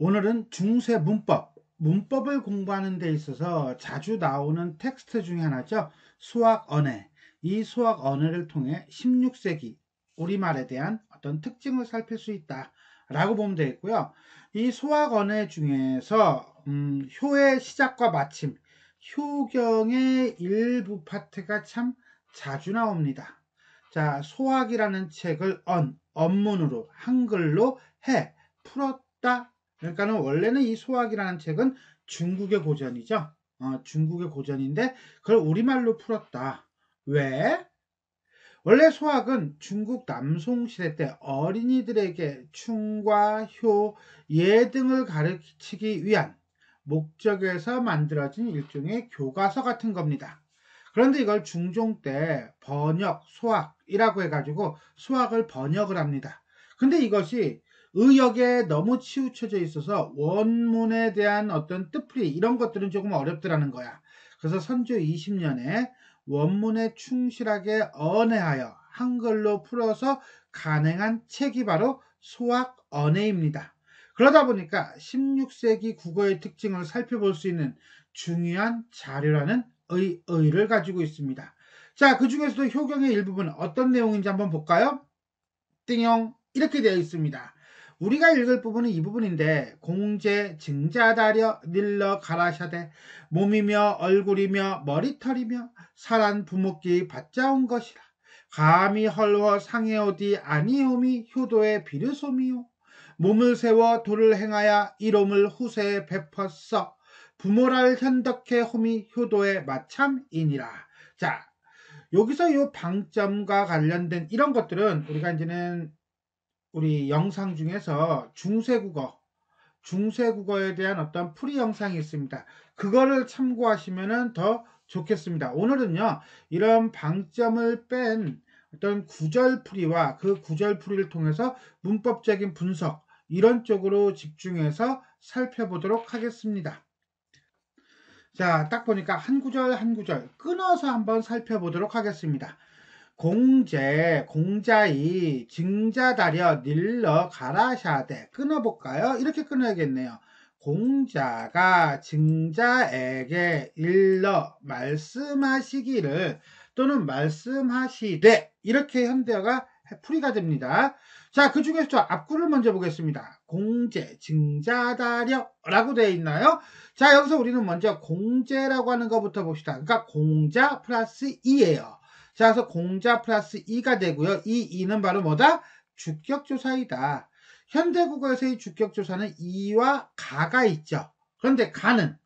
오늘은 중세 문법, 문법을 공부하는 데 있어서 자주 나오는 텍스트 중에 하나죠. 수학 언해이 수학 언해를 통해 16세기 우리말에 대한 어떤 특징을 살필 수 있다. 라고 보면 되겠고요. 이 수학 언어 중에서 음, 효의 시작과 마침, 효경의 일부 파트가 참 자주 나옵니다. 자, 소학이라는 책을 언, 언문으로 한글로 해, 풀었다 그러니까는 원래는 이 소학이라는 책은 중국의 고전이죠. 어, 중국의 고전인데 그걸 우리말로 풀었다. 왜? 원래 소학은 중국 남송시대 때 어린이들에게 충과 효, 예 등을 가르치기 위한 목적에서 만들어진 일종의 교과서 같은 겁니다. 그런데 이걸 중종 때 번역, 소학이라고 해가지고 소학을 번역을 합니다. 근데 이것이 의역에 너무 치우쳐져 있어서 원문에 대한 어떤 뜻풀이 이런 것들은 조금 어렵더라는 거야. 그래서 선조 20년에 원문에 충실하게 언해하여 한글로 풀어서 가능한 책이 바로 소학 언해입니다. 그러다 보니까 16세기 국어의 특징을 살펴볼 수 있는 중요한 자료라는 의, 의를 가지고 있습니다. 자, 그 중에서도 효경의 일부분 어떤 내용인지 한번 볼까요? 띵용 이렇게 되어 있습니다. 우리가 읽을 부분은 이 부분인데 공제 증자다려 닐러 가라샤대 몸이며 얼굴이며 머리털이며 사란 부목기 받자온 것이라 감히 헐워 상해오디 아니오미 효도의 비르소미오 몸을 세워 도를 행하여 이롬을 후세에 베펐어 부모랄 현덕해 호미 효도의 마참이니라 자 여기서 이 방점과 관련된 이런 것들은 우리가 이제는 우리 영상 중에서 중세국어, 중세국어에 대한 어떤 풀이 영상이 있습니다. 그거를 참고하시면 더 좋겠습니다. 오늘은요, 이런 방점을 뺀 어떤 구절풀이와 그 구절풀이를 통해서 문법적인 분석, 이런 쪽으로 집중해서 살펴보도록 하겠습니다. 자, 딱 보니까 한 구절 한 구절 끊어서 한번 살펴보도록 하겠습니다. 공제, 공자이, 증자다려, 닐러, 가라샤데 끊어볼까요? 이렇게 끊어야겠네요. 공자가 증자에게 일러 말씀하시기를 또는 말씀하시되 이렇게 현대어가 풀이가 됩니다. 자, 그 중에서 앞구를 먼저 보겠습니다. 공제, 증자다려 라고 되어 있나요? 자, 여기서 우리는 먼저 공제라고 하는 것부터 봅시다. 그러니까 공자 플러스 이예요 자, 그래서 공자 플러스 2가 되고요. 이 2는 바로 뭐다? 주격조사이다. 현대국어에서의 주격조사는 이와 가가 있죠. 그런데 가는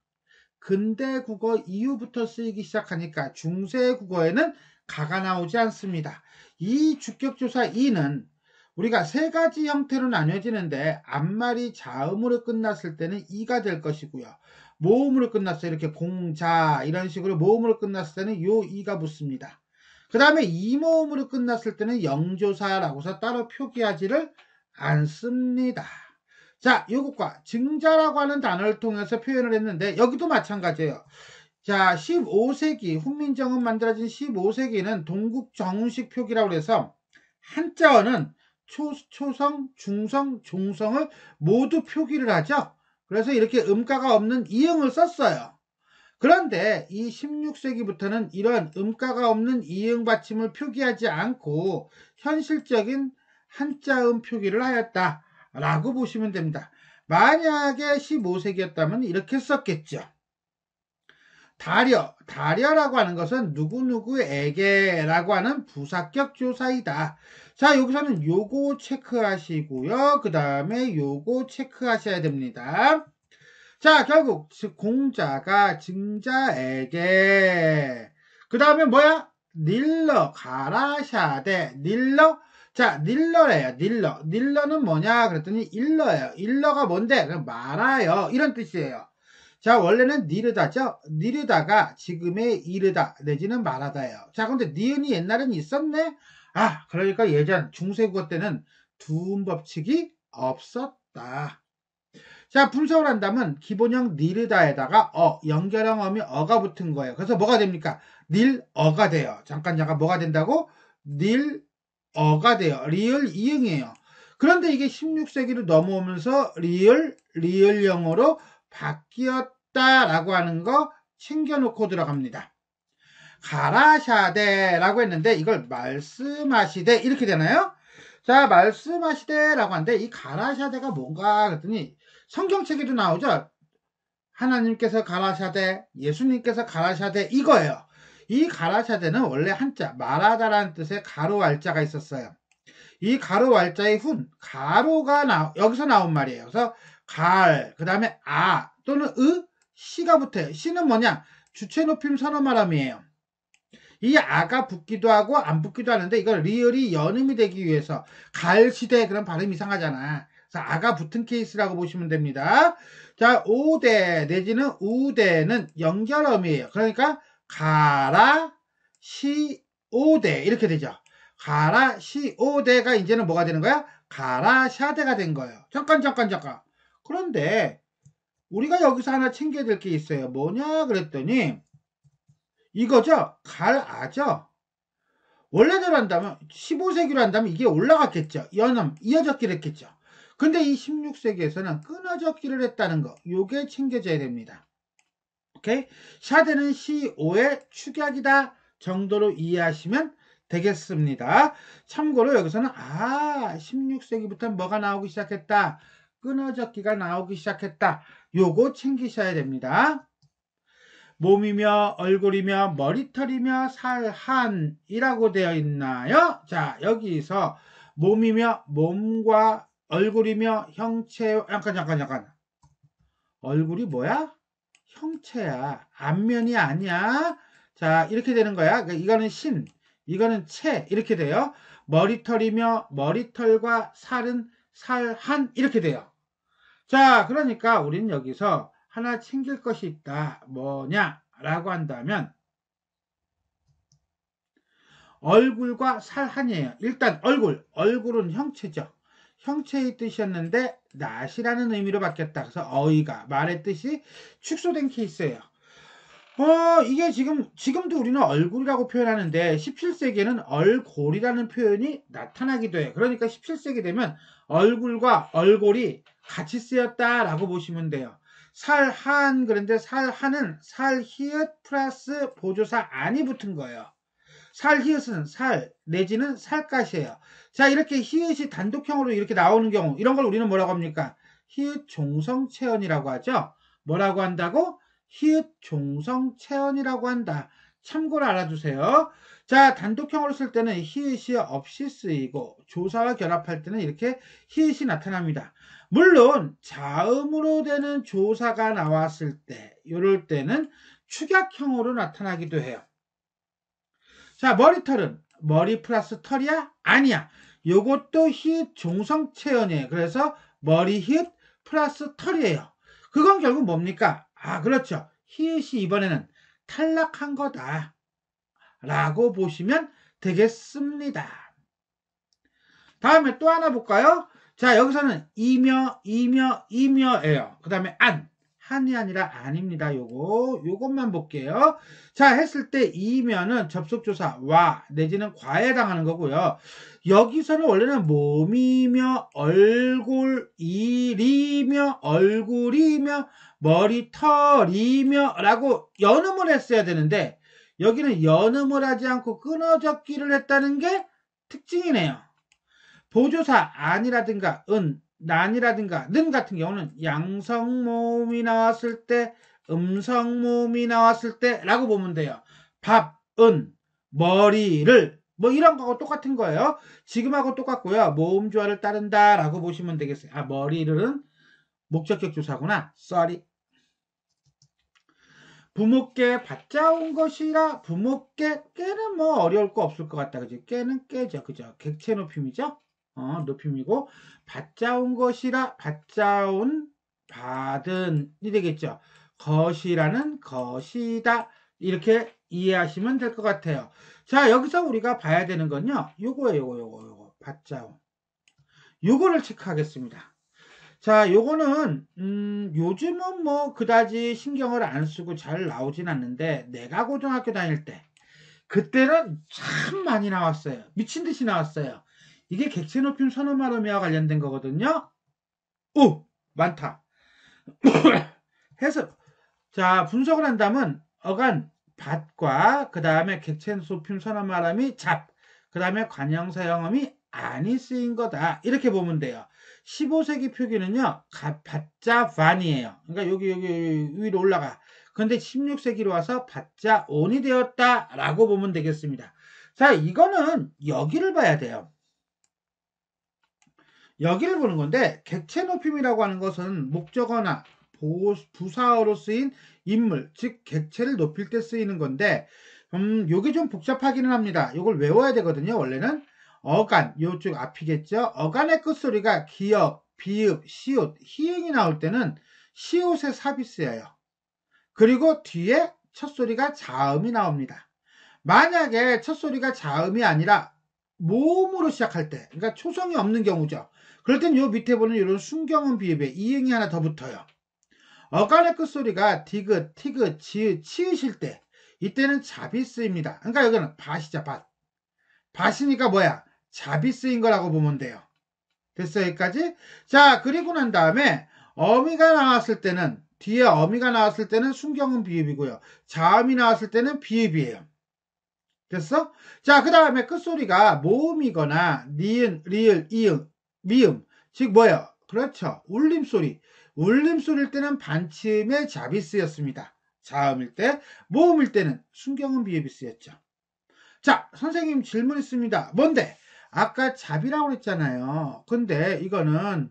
근대 국어 이후부터 쓰이기 시작하니까 중세 국어에는 가가 나오지 않습니다. 이 주격조사 이는 우리가 세 가지 형태로 나뉘어지는데 앞말이 자음으로 끝났을 때는 이가 될 것이고요. 모음으로 끝났어요 이렇게 공자 이런 식으로 모음으로 끝났을 때는 요 이가 붙습니다. 그 다음에 이모음으로 끝났을 때는 영조사라고서 따로 표기하지를 않습니다. 자, 이것과 증자라고 하는 단어를 통해서 표현을 했는데 여기도 마찬가지예요. 자, 15세기 훈민정음 만들어진 15세기는 동국 정식 표기라고 해서 한자어는 초, 초성, 중성, 종성을 모두 표기를 하죠. 그래서 이렇게 음가가 없는 이응을 썼어요. 그런데 이 16세기부터는 이런 음가가 없는 이응 받침을 표기하지 않고 현실적인 한자음 표기를 하였다 라고 보시면 됩니다. 만약에 15세기였다면 이렇게 썼겠죠. 다려, 다려라고 하는 것은 누구누구에게라고 하는 부사격 조사이다. 자, 여기서는 요거 체크하시고요. 그 다음에 요거 체크하셔야 됩니다. 자, 결국 공자가 증자에게 그 다음에 뭐야? 닐러 가라샤데 닐러 자 닐러래요 닐러 닐러는 뭐냐 그랬더니 일러예요 일러가 뭔데 말아요 이런 뜻이에요 자 원래는 니르다죠 니르다가 지금의 이르다 내지는 말하다예요 자 근데 니은이 옛날엔 있었네 아 그러니까 예전 중세국어 때는 두음 법칙이 없었다 자, 분석을 한다면 기본형 니르다에다가 어, 연결형 어미 어가 붙은 거예요. 그래서 뭐가 됩니까? 닐 어가 돼요. 잠깐 잠깐 뭐가 된다고? 닐 어가 돼요. 리을 이응이에요. 그런데 이게 16세기로 넘어오면서 리을 리을 영어로 바뀌었다라고 하는 거 챙겨놓고 들어갑니다. 가라샤데라고 했는데 이걸 말씀하시되 이렇게 되나요? 자말씀하시대라고 하는데 이 가라샤데가 뭔가 그랬더니 성경책에도 나오죠. 하나님께서 가라샤대 예수님께서 가라샤대 이거예요. 이가라샤대는 원래 한자 말하다라는 뜻의 가로알자가 있었어요. 이 가로알자의 훈 가로가 나 여기서 나온 말이에요. 그래서 갈, 그 다음에 아 또는 으, 시가 붙어요. 시는 뭐냐? 주체 높임 선어말함이에요이 아가 붙기도 하고 안 붙기도 하는데 이걸 리을이 연음이 되기 위해서 갈 시대 그런 발음 이상하잖아. 아가 붙은 케이스라고 보시면 됩니다. 자, 오대 내지는 우대는 연결음이에요. 그러니까 가라 시오대 이렇게 되죠. 가라 시오대가 이제는 뭐가 되는 거야? 가라 샤대가 된 거예요. 잠깐 잠깐 잠깐. 그런데 우리가 여기서 하나 챙겨야 될 게 있어요. 뭐냐 그랬더니 이거죠. 갈아죠. 원래대로 한다면 15세기로 한다면 이게 올라갔겠죠. 연음 이어졌기로 했겠죠. 근데 이 16세기에서는 끊어졌기를 했다는 거 요게 챙겨져야 됩니다. 오케이? 샤드는 C5의 축약이다 정도로 이해하시면 되겠습니다. 참고로 여기서는 아 16세기부터 뭐가 나오기 시작했다. 끊어졌기가 나오기 시작했다. 요거 챙기셔야 됩니다. 몸이며 얼굴이며 머리털이며 살한이라고 되어 있나요? 자 여기서 몸이며 몸과 얼굴이며 형체 아, 잠깐 잠깐 잠깐 얼굴이 뭐야? 형체야 안면이 아니야 자 이렇게 되는 거야 그러니까 이거는 신 이거는 체 이렇게 돼요 머리털이며 머리털과 살은 살 한 이렇게 돼요 자 그러니까 우리는 여기서 하나 챙길 것이 있다 뭐냐 라고 한다면 얼굴과 살 한이에요 일단 얼굴 얼굴은 형체죠 형체의 뜻이었는데 낫이라는 의미로 바뀌었다. 그래서 어이가 말의 뜻이 축소된 케이스예요. 어, 이게 지금 지금도 우리는 얼굴이라고 표현하는데 17세기에는 얼골이라는 표현이 나타나기도 해 그러니까 17세기 되면 얼굴과 얼골이 같이 쓰였다라고 보시면 돼요. 살 한 그런데 살한은 살히읗 플러스 보조사 안이 붙은 거예요. 살 히읗은 살 내지는 살갗이에요. 자 이렇게 히읗이 단독형으로 이렇게 나오는 경우 이런 걸 우리는 뭐라고 합니까? 히읗 종성 체언이라고 하죠. 뭐라고 한다고? 히읗 종성 체언이라고 한다. 참고로 알아두세요. 자, 단독형으로 쓸 때는 히읗이 없이 쓰이고 조사와 결합할 때는 이렇게 히읗이 나타납니다. 물론 자음으로 되는 조사가 나왔을 때, 이럴 때는 축약형으로 나타나기도 해요. 자, 머리털은 머리 플러스 털이야? 아니야. 요것도 히읗 종성 체연이에요. 그래서 머리 히읗 플러스 털이에요. 그건 결국 뭡니까? 아, 그렇죠. 히읗이 이번에는 탈락한 거다. 라고 보시면 되겠습니다. 다음에 또 하나 볼까요? 자, 여기서는 이며, 이며, 이며예요. 그 다음에 안. 한이 아니라 아닙니다. 요거 요것만 볼게요. 자 했을 때 이면은 접속조사 와 내지는 과해당하는 거고요. 여기서는 원래는 몸이며 얼굴이며 얼굴이며 머리털이며 라고 연음을 했어야 되는데 여기는 연음을 하지 않고 끊어졌기를 했다는 게 특징이네요. 보조사 아니라든가 은, 난이라든가 는 같은 경우는 양성모음이 나왔을 때 음성모음이 나왔을 때라고 보면 돼요. 밥은 머리를 뭐 이런 거하고 똑같은 거예요. 지금하고 똑같고요. 모음 조화를 따른다라고 보시면 되겠어요. 아 머리를은 목적격 조사구나. 썰이 부모께 받자온 것이라 부모께 깨는 뭐 어려울 거 없을 것 같다. 그죠? 깨는 깨죠. 그죠? 객체 높임이죠? 어, 높임이고 받자온 것이라 받자온 받은이 되겠죠. 것이라는 것이다. 이렇게 이해하시면 될 것 같아요. 자, 여기서 우리가 봐야 되는 건요. 요거예요, 요거, 요거, 요거. 받자온. 요거를 체크하겠습니다. 자, 요거는, 음, 요즘은 뭐 그다지 신경을 안 쓰고 잘 나오진 않는데, 내가 고등학교 다닐 때, 그때는 참 많이 나왔어요. 미친 듯이 나왔어요. 이게 객체 높임 선언마름이와 관련된 거거든요. 오! 많다. 해석자 분석을 한다면 어간 밭과 그 다음에 객체 높임 선언마름이 잡, 그 다음에 관형사 영음이 아니 쓰인 거다. 이렇게 보면 돼요. 15세기 표기는요. 밭자 반이에요. 그러니까 여기, 여기 위로 올라가. 근데 16세기로 와서 밭자 온이 되었다라고 보면 되겠습니다. 자, 이거는 여기를 봐야 돼요. 여기를 보는 건데 객체 높임이라고 하는 것은 목적어나 부사어로 쓰인 인물, 즉 객체를 높일 때 쓰이는 건데 음, 요게 좀 복잡하기는 합니다. 이걸 외워야 되거든요. 원래는 어간, 요쪽 앞이겠죠. 어간의 끝소리가 기역, 비읍, 시옷, 희행이 나올 때는 시옷의 삽이 쓰여요. 그리고 뒤에 첫소리가 자음이 나옵니다. 만약에 첫소리가 자음이 아니라 모음으로 시작할 때, 그러니까 초성이 없는 경우죠. 그럴 땐 요 밑에 보는 이런 순경은 비읍에 이응이 하나 더 붙어요. 어간의 끝소리가 디귿, 티귿, 지읒, 치읒일 때 이때는 자비 쓰입니다. 그러니까 여기는 밭이자 밭. 밭이니까 뭐야? 자비 쓰인 거라고 보면 돼요. 됐어 여기까지? 자 그리고 난 다음에 어미가 나왔을 때는 뒤에 어미가 나왔을 때는 순경은 비읍이고요. 자음이 나왔을 때는 비읍이에요. 됐어? 자, 그 다음에 끝소리가 모음이거나 니은, 리을, 이응, 미음. 즉 뭐예요? 그렇죠. 울림소리. 울림소리일 때는 반침의자비 쓰였습니다. 자음일 때, 모음일 때는 순경음 비읍이 쓰였죠. 자, 선생님 질문 있습니다. 뭔데? 아까 자비라고 그랬잖아요. 근데 이거는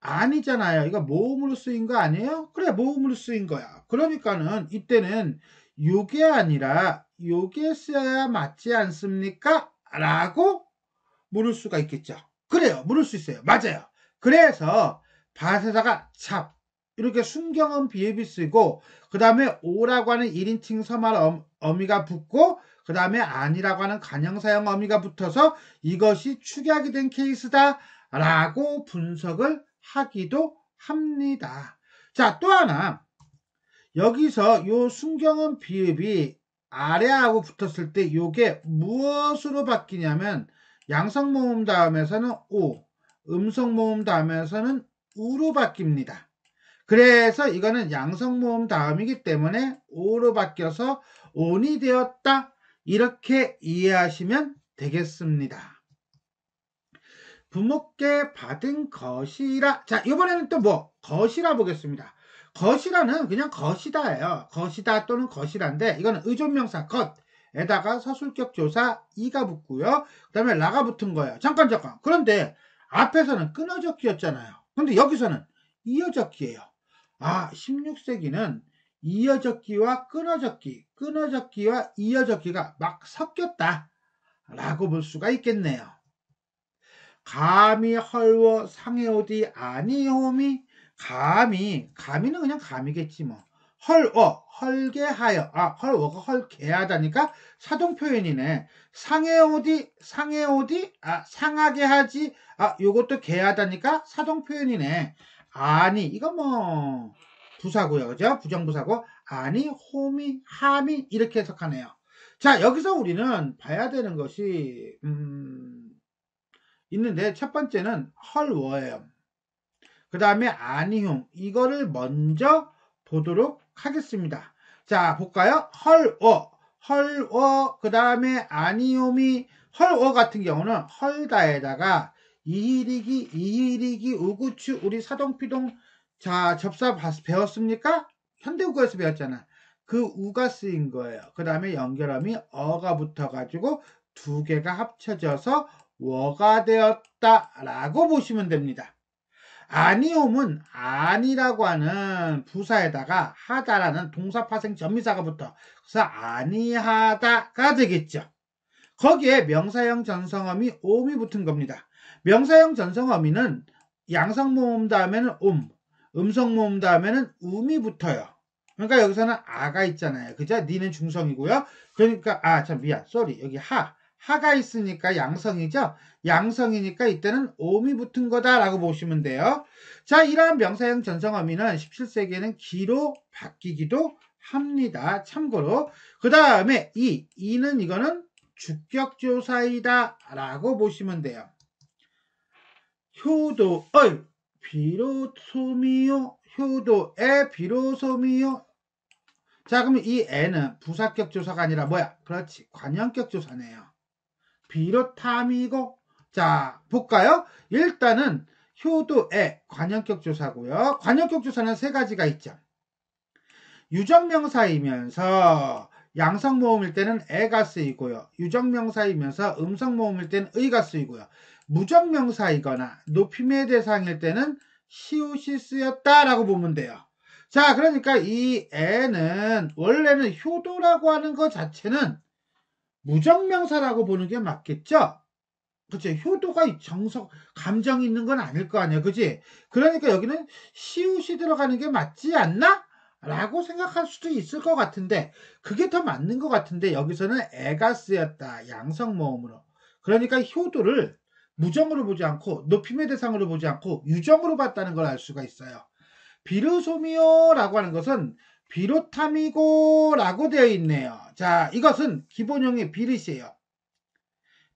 아니잖아요. 이거 모음으로 쓰인 거 아니에요? 그래, 모음으로 쓰인 거야. 그러니까는 이때는 요게 아니라 요게 써야 맞지 않습니까? 라고 물을 수가 있겠죠. 그래요. 물을 수 있어요. 맞아요. 그래서 바세다가잡 이렇게 순경은 비읍이 쓰고 그 다음에 오라고 하는 1인칭 서말 엄, 어미가 붙고 그 다음에 아니라고 하는 간형사형 어미가 붙어서 이것이 축약이 된 케이스다 라고 분석을 하기도 합니다. 자, 또 하나. 여기서 요 순경은 비읍이 아래하고 붙었을 때 요게 무엇으로 바뀌냐면 양성 모음 다음에서는 오, 음성 모음 다음에서는 우로 바뀝니다. 그래서 이거는 양성 모음 다음이기 때문에 오로 바뀌어서 온이 되었다. 이렇게 이해하시면 되겠습니다. 부모께 받은 것이라. 자, 이번에는 또 뭐? 것이라 보겠습니다. 것이라는 그냥 것이다예요. 것이다 또는 것이란데 이거는 의존명사 것. 에다가 서술격 조사 이가 붙고요. 그 다음에 라가 붙은 거예요. 잠깐 잠깐. 그런데 앞에서는 끊어적기였잖아요. 근데 여기서는 이어적기예요. 아 16세기는 이어적기와 끊어적기, 끊어적기와 이어적기가 막 섞였다 라고 볼 수가 있겠네요. 감히 헐워 상해오디 아니오미 감히감히는 그냥 감이겠지 뭐. 헐워, 헐게하여 아, 헐워가 헐게하다니까 사동 표현이네. 상해 오디 상해 오디 아, 상하게 하지, 아, 요것도 게하다니까 사동 표현이네. 아니, 이거 뭐, 부사고요, 그죠? 부정부사고, 아니, 호미, 하미, 이렇게 해석하네요. 자, 여기서 우리는 봐야 되는 것이, 음, 있는데, 첫 번째는 헐워예요. 그 다음에 아니흉, 이거를 먼저 보도록 하겠습니다. 자, 볼까요? 헐어헐어그 다음에 아니오미, 헐어 같은 경우는 헐다에다가 이히리기, 이히리기, 우구추, 우리 사동피동, 자, 접사 배웠습니까? 현대국어에서 배웠잖아. 그 우가 쓰인 거예요. 그 다음에 연결함이 어가 붙어가지고 두 개가 합쳐져서 워가 되었다라고 보시면 됩니다. 아니옴은 아니라고 하는 부사에다가 하다라는 동사파생 전미사가 붙어 그래서 아니하다가 되겠죠. 거기에 명사형 전성어미 옴이 붙은 겁니다. 명사형 전성어미는 양성 모음 다음에는 옴, 음성 모음 다음에는 음이 붙어요. 그러니까 여기서는 아가 있잖아요. 그죠? 니는 중성이고요. 그러니까 아 참 미안. 쏘리. 여기 하. 하가 있으니까 양성이죠. 양성이니까 이때는 오음이 붙은 거다라고 보시면 돼요. 자, 이러한 명사형 전성 어미는 17세기에는 기로 바뀌기도 합니다. 참고로 그 다음에 이 이는 이거는 주격조사이다라고 보시면 돼요. 효도의 비로소미요 효도의 비로소미요 자그러면이 애는 부사격 조사가 아니라 뭐야 그렇지 관형격 조사네요 비롯함이고 자, 볼까요? 일단은 효도의 관형격 조사고요. 관형격 조사는 세 가지가 있죠. 유정명사이면서 양성 모음일 때는 에가 쓰이고요. 유정명사이면서 음성 모음일 때는 의가 쓰이고요. 무정명사이거나 높임의 대상일 때는 시옷이 쓰였다라고 보면 돼요. 자, 그러니까 이 애는 원래는 효도라고 하는 것 자체는 무정명사라고 보는 게 맞겠죠? 그치 효도가 정석 감정이 있는 건 아닐 거 아니야 그치 그러니까 여기는 시옷이 들어가는 게 맞지 않나 라고 생각할 수도 있을 것 같은데 그게 더 맞는 것 같은데 여기서는 애가 쓰였다 양성 모음으로 그러니까 효도를 무정으로 보지 않고 높임의 대상으로 보지 않고 유정으로 봤다는 걸 알 수가 있어요 비르소미오 라고 하는 것은 비로타미고 라고 되어 있네요 자 이것은 기본형의 비릿시에요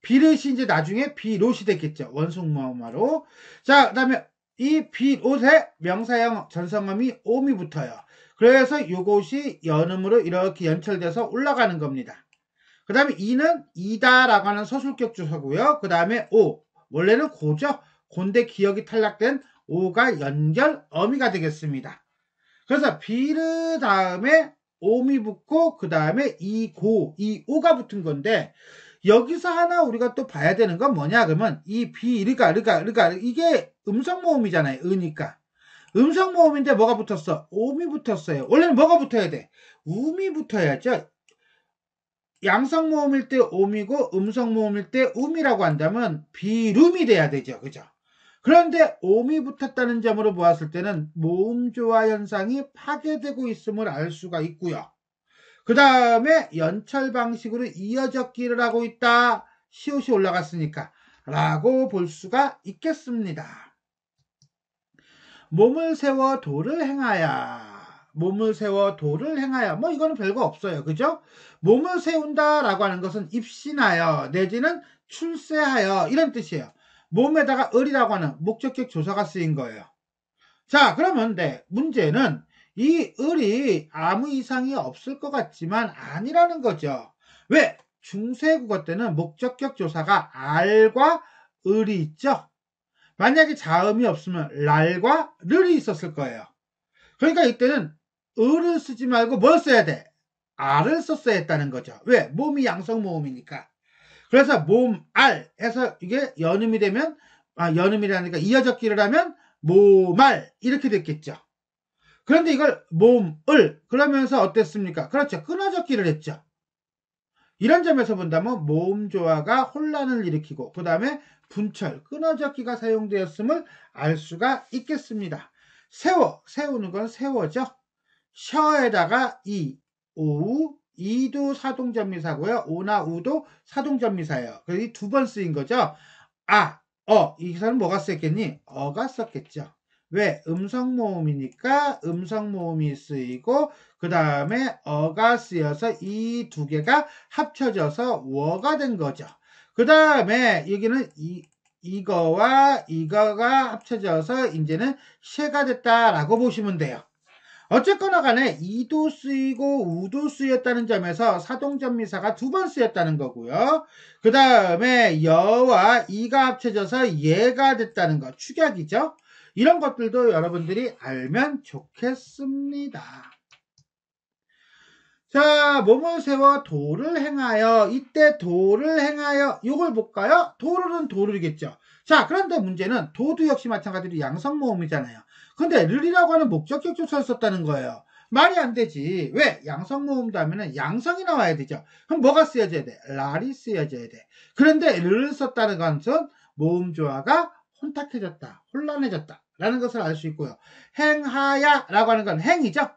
비롯이 이제 나중에 비롯이 됐겠죠. 원숭모마로. 자, 그 다음에 이 비롯의 명사형 전성음이 오미 붙어요. 그래서 이것이 연음으로 이렇게 연철돼서 올라가는 겁니다. 그 다음에 이는 이다라고 하는 서술격 주사고요. 그 다음에 오. 원래는 고죠. 곤대 기억이 탈락된 오가 연결 어미가 되겠습니다. 그래서 비르 다음에 오미 붙고 그 다음에 이 고 이오가 붙은 건데 여기서 하나 우리가 또 봐야 되는 건 뭐냐 그러면 이 비, 르가, 르가, 르가 이게 음성 모음이잖아요. 으니까. 음성 모음인데 뭐가 붙었어? 오음이 붙었어요. 원래는 뭐가 붙어야 돼? 음이 붙어야죠. 양성 모음일 때 오음이고 음성 모음일 때 음이라고 한다면 비룸이 돼야 되죠. 그죠? 그런데 오음이 붙었다는 점으로 보았을 때는 모음조화 현상이 파괴되고 있음을 알 수가 있고요. 그 다음에 연철 방식으로 이어졌기를 하고 있다. 시옷이 올라갔으니까. 라고 볼 수가 있겠습니다. 몸을 세워 도를 행하야. 몸을 세워 도를 행하여 뭐 이거는 별거 없어요 그죠 몸을 세운다 라고 하는 것은 입신하여 내지는 출세하여 이런 뜻이에요 몸에다가 을이라고 하는 목적격 조사가 쓰인 거예요 자 그러면 네 문제는 이 을이 아무 이상이 없을 것 같지만 아니라는 거죠. 왜? 중세 국어 때는 목적격 조사가 알과 을이 있죠. 만약에 자음이 없으면 랄과 를이 있었을 거예요. 그러니까 이때는 을을 쓰지 말고 뭘 써야 돼? 알을 썼어야 했다는 거죠. 왜? 몸이 양성 모음이니까. 그래서 몸, 알 해서 이게 연음이 되면 아, 연음이라니까 이어적기를 하면 모말 이렇게 됐겠죠. 그런데 이걸 몸을 그러면서 어땠습니까? 그렇죠. 끊어졌기를 했죠. 이런 점에서 본다면 모음 조화가 혼란을 일으키고 그 다음에 분철, 끊어졌기가 사용되었음을 알 수가 있겠습니다. 세워, 세우는 건 세워죠. 셔에다가 이, 오우, 이도 사동전미사고요. 오나 우도 사동전미사예요. 그래서 이 두번 쓰인 거죠. 아, 어, 이기사는 뭐가 썼겠니? 어가 썼겠죠. 왜? 음성 모음이니까 음성 모음이 쓰이고 그 다음에 어가 쓰여서 이 두 개가 합쳐져서 워가 된 거죠. 그 다음에 여기는 이, 이거와 이거가 합쳐져서 이제는 셰가 됐다라고 보시면 돼요. 어쨌거나 간에 이도 쓰이고 우도 쓰였다는 점에서 사동전미사가 두 번 쓰였다는 거고요. 그 다음에 여와 이가 합쳐져서 예가 됐다는 거, 축약이죠. 이런 것들도 여러분들이 알면 좋겠습니다. 자, 몸을 세워 도를 행하여. 이때 도를 행하여. 이걸 볼까요? 도르는 도르겠죠. 자, 그런데 문제는 도도 역시 마찬가지로 양성 모음이잖아요. 근데 를이라고 하는 목적격 조사를 썼다는 거예요. 말이 안 되지. 왜? 양성 모음도 하면 양성이 나와야 되죠. 그럼 뭐가 쓰여져야 돼? 라리 쓰여져야 돼. 그런데 를 썼다는 것은 모음 조화가 혼탁해졌다. 혼란해졌다. 라는 것을 알 수 있고요. 행하야 라고 하는 건 행이죠.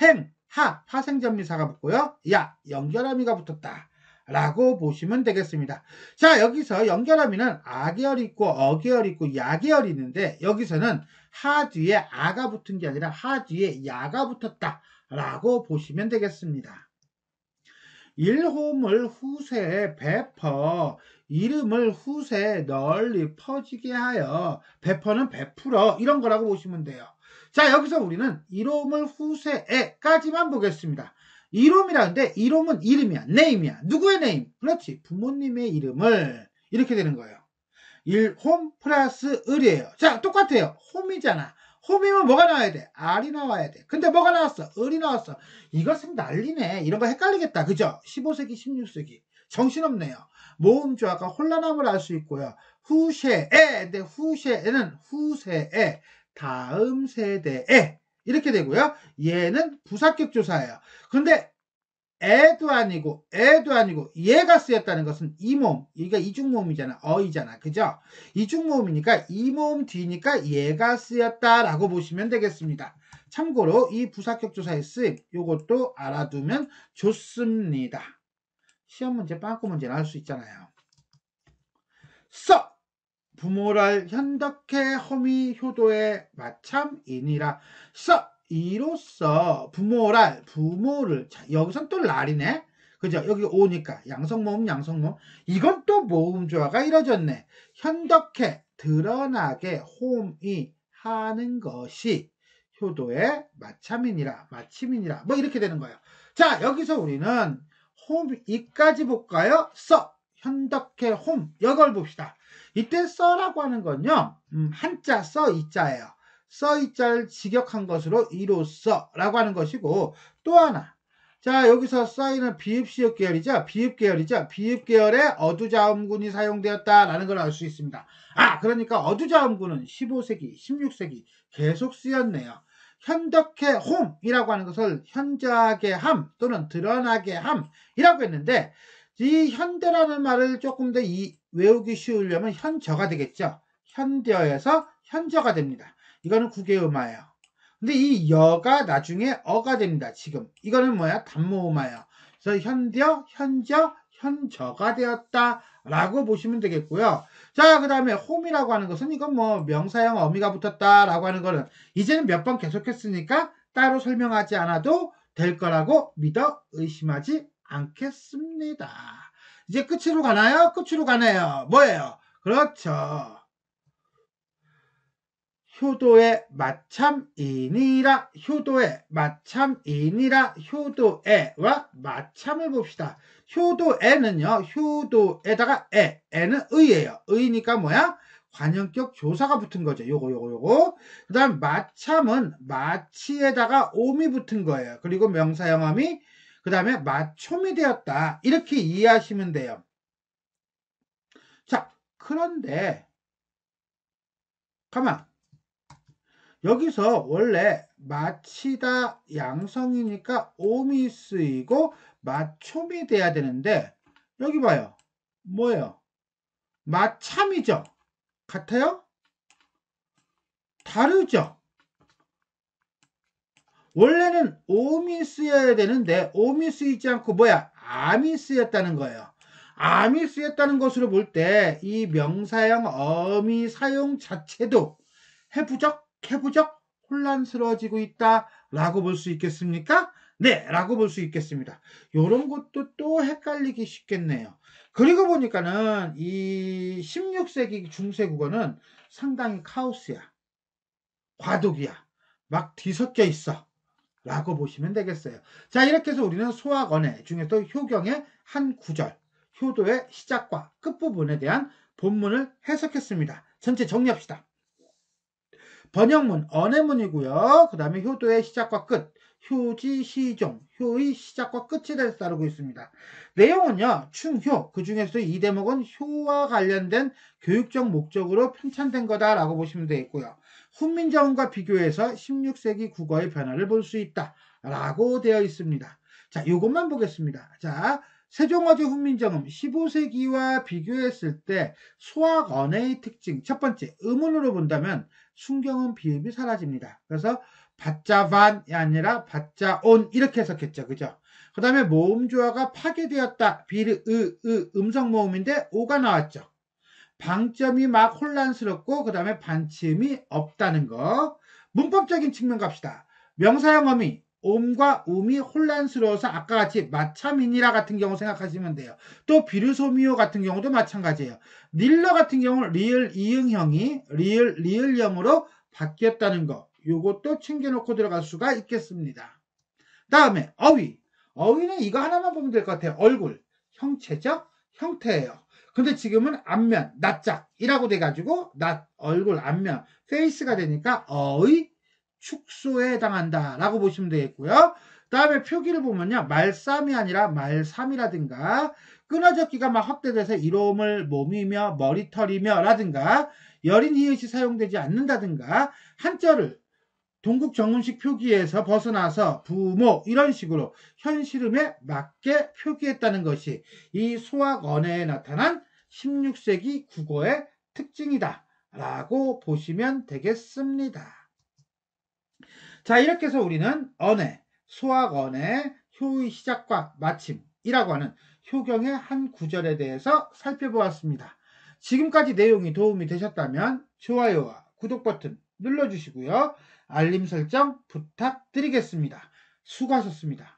행, 하, 파생전미사가 붙고요. 야, 연결함이가 붙었다. 라고 보시면 되겠습니다. 자, 여기서 연결함이는 아계열 있고 어계열 있고 야계열이 있는데 여기서는 하 뒤에 아가 붙은 게 아니라 하 뒤에 야가 붙었다. 라고 보시면 되겠습니다. 일홈을 후세에 베퍼 이름을 후세 널리 퍼지게 하여 베퍼는 베풀어 이런 거라고 보시면 돼요. 자 여기서 우리는 이름을 후세에까지만 보겠습니다. 이름이라는데 이름은 이름이야. 네임이야. 누구의 네임? 그렇지. 부모님의 이름을 이렇게 되는 거예요. 일 홈 플러스 을이에요. 자 똑같아요. 홈이잖아. 홈이면 뭐가 나와야 돼? 알이 나와야 돼. 근데 뭐가 나왔어? 을이 나왔어. 이것은 난리네. 이런 거 헷갈리겠다. 그죠? 15세기, 16세기. 정신없네요. 모음조화가 혼란함을 알 수 있고요. 후세에, 근데 네, 후세에는 후세에, 다음 세대에 이렇게 되고요. 얘는 부사격 조사예요. 근데 애도 아니고 애도 아니고 얘가 쓰였다는 것은 이몸 이가 이중모음이잖아 어이잖아 그죠 이중모음이니까 이모음 뒤니까 얘가 쓰였다라고 보시면 되겠습니다 참고로 이 부사격 조사의 쓰임 이것도 알아두면 좋습니다 시험 문제, 빵꾸 문제 나올 수 있잖아요. 써! 부모랄 현덕해 허미 효도의 마참이니라 써! 이로써 부모랄 부모를 자, 여기선 또 랄이네 그죠? 여기 오니까 양성모음 양성모음 이건 또 모음 조화가 이뤄졌네 현덕해 드러나게 홈이 하는 것이 효도의 마참이니라 마침이니라 뭐 이렇게 되는 거예요 자 여기서 우리는 홈 이까지 볼까요? 써 현덕해 홈 이걸 봅시다. 이때 써라고 하는 건요 음, 한자 써 이자예요. 써 이자를 직역한 것으로 이로써라고 하는 것이고 또 하나 자 여기서 써이는 비읍시역 계열이죠 비읍 계열이죠 비읍 계열의 어두자음군이 사용되었다라는 걸 알 수 있습니다. 아 그러니까 어두자음군은 15세기, 16세기 계속 쓰였네요. 현덕해 홈이라고 하는 것을 현저하게 함 또는 드러나게 함이라고 했는데 이 현대라는 말을 조금 더 이, 외우기 쉬우려면 현저가 되겠죠. 현대어에서 현저가 됩니다. 이거는 국외음화예요. 근데 이 여가 나중에 어가 됩니다. 지금 이거는 뭐야? 단모음화예요. 그래서 현대어, 현저, 현저가 되었다라고 보시면 되겠고요. 자, 그 다음에 홈이라고 하는 것은 이건 뭐 명사형 어미가 붙었다라고 하는 것은 이제는 몇 번 계속했으니까 따로 설명하지 않아도 될 거라고 믿어 의심하지 않겠습니다. 이제 끝으로 가나요? 끝으로 가네요. 뭐예요? 그렇죠. 효도의 마참이니라 효도의 마참이니라 효도에와 마참을 봅시다. 효도에는요. 효도에다가 에 에는 의예요. 의니까 뭐야? 관형격 조사가 붙은 거죠. 요거 요거 요거. 그다음 마참은 마치에다가 오미 붙은 거예요. 그리고 명사형함이 그다음에 마초이 되었다. 이렇게 이해하시면 돼요. 자, 그런데 가만 여기서 원래 마치다 양성이니까 오미 쓰이고 마초이 돼야 되는데 여기 봐요. 뭐예요? 마참이죠? 같아요? 다르죠? 원래는 오미 쓰여야 되는데 오미 쓰이지 않고 뭐야? 아미 쓰였다는 거예요. 아미 쓰였다는 것으로 볼 때 이 명사형 어미 사용 자체도 해부적 캐부적 혼란스러워지고 있다라고 볼 수 있겠습니까? 네, 라고 볼 수 있겠습니다. 요런 것도 또 헷갈리기 쉽겠네요. 그리고 보니까는 이 16세기 중세 국어는 상당히 카오스야. 과도기야. 막 뒤섞여 있어. 라고 보시면 되겠어요. 자, 이렇게 해서 우리는 소학원의 중에서 효경의 한 구절, 효도의 시작과 끝부분에 대한 본문을 해석했습니다. 전체 정리합시다. 번역문, 언해문이고요. 그 다음에 효도의 시작과 끝, 효지, 시종, 효의 시작과 끝에 대해서 따르고 있습니다. 내용은요, 충효, 그 중에서 이 대목은 효와 관련된 교육적 목적으로 편찬된 거다라고 보시면 되겠고요. 훈민정음과 비교해서 16세기 국어의 변화를 볼 수 있다라고 되어 있습니다. 자, 이것만 보겠습니다. 자, 세종어제 훈민정음 15세기와 비교했을 때소학 언어의 특징 첫 번째 음운으로 본다면 순경은 비읍이 사라집니다. 그래서 바자반이 아니라 바자온 이렇게 해석했죠. 그죠? 그 다음에 모음 조화가 파괴되었다. 비르 으, 으 음성 모음인데 오가 나왔죠. 방점이 막 혼란스럽고 그 다음에 반침이 없다는 거. 문법적인 측면 갑시다. 명사형 어미 옴과 음이 혼란스러워서 아까 같이 마차민이라 같은 경우 생각하시면 돼요. 또 비르소미오 같은 경우도 마찬가지예요. 닐러 같은 경우 리을 이응형이 리을 리을형으로 바뀌었다는 거. 요것도 챙겨놓고 들어갈 수가 있겠습니다. 다음에 어휘. 어휘는 이거 하나만 보면 될 것 같아요. 얼굴, 형체죠? 형태예요. 근데 지금은 앞면, 낯짝이라고 돼가지고 낯, 얼굴, 앞면, 페이스가 되니까 어휘 축소에 해당한다라고 보시면 되겠고요. 다음에 표기를 보면요. 말삼이 아니라 말삼이라든가 끊어졌기가 막 확대돼서 이로움을 몸이며 머리털이며 라든가 여린 히읗이 사용되지 않는다든가 한자를 동국 정음식 표기에서 벗어나서 부모 이런 식으로 현실음에 맞게 표기했다는 것이 이 소학 언어에 나타난 16세기 국어의 특징이다 라고 보시면 되겠습니다. 자, 이렇게 해서 우리는 언해, 수학언해, 효의 시작과 마침이라고 하는 효경의 한 구절에 대해서 살펴보았습니다. 지금까지 내용이 도움이 되셨다면 좋아요와 구독 버튼 눌러주시고요. 알림 설정 부탁드리겠습니다. 수고하셨습니다.